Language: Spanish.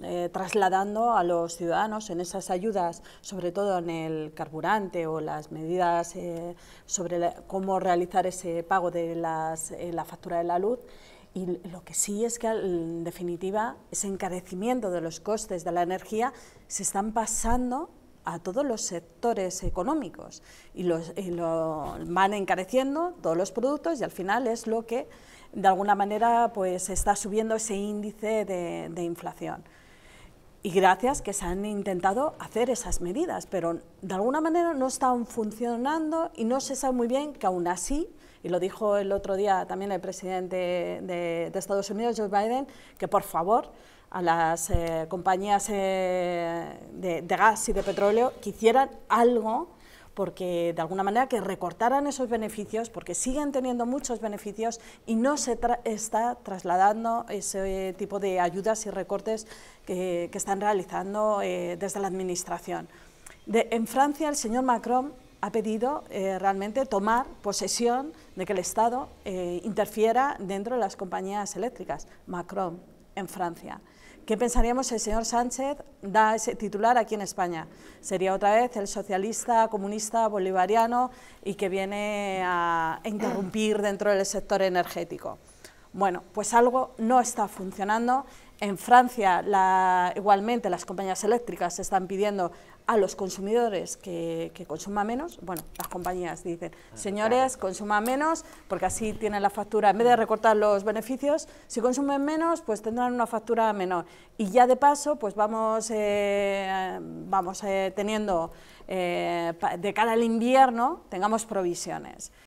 Eh, trasladando a los ciudadanos en esas ayudas, sobre todo en el carburante o las medidas eh, sobre cómo realizar ese pago de eh, la factura de la luz. Y lo que sí es que, en definitiva, ese encarecimiento de los costes de la energía se están pasando a todos los sectores económicos y, los, lo van encareciendo todos los productos y al final es lo que de alguna manera pues está subiendo ese índice de inflación. Y gracias que se han intentado hacer esas medidas, pero de alguna manera no están funcionando y no se sabe muy bien que aún así, y lo dijo el otro día también el presidente de, Estados Unidos, Joe Biden, que por favor a las eh, compañías eh, de, de, gas y de petróleo que hicieran algo porque de alguna manera que recortaran esos beneficios, porque siguen teniendo muchos beneficios y no se está trasladando ese tipo de ayudas y recortes que, están realizando eh, desde la Administración. en Francia, el señor Macron ha pedido eh, realmente tomar posesión de que el Estado eh, interfiera dentro de las compañías eléctricas. Macron, en Francia. ¿Qué pensaríamos si el señor Sánchez da ese titular aquí en España? Sería otra vez el socialista, comunista, bolivariano y que viene a interrumpir dentro del sector energético. Bueno, pues algo no está funcionando. En Francia, igualmente, las compañías eléctricas están pidiendo a los consumidores que, consuman menos. Bueno, las compañías dicen, ah, señores, consuma menos, porque así tienen la factura. En vez de recortar los beneficios, si consumen menos, pues tendrán una factura menor. Y ya de paso, pues vamos, eh, vamos eh, teniendo, eh, de cara al invierno, tengamos provisiones.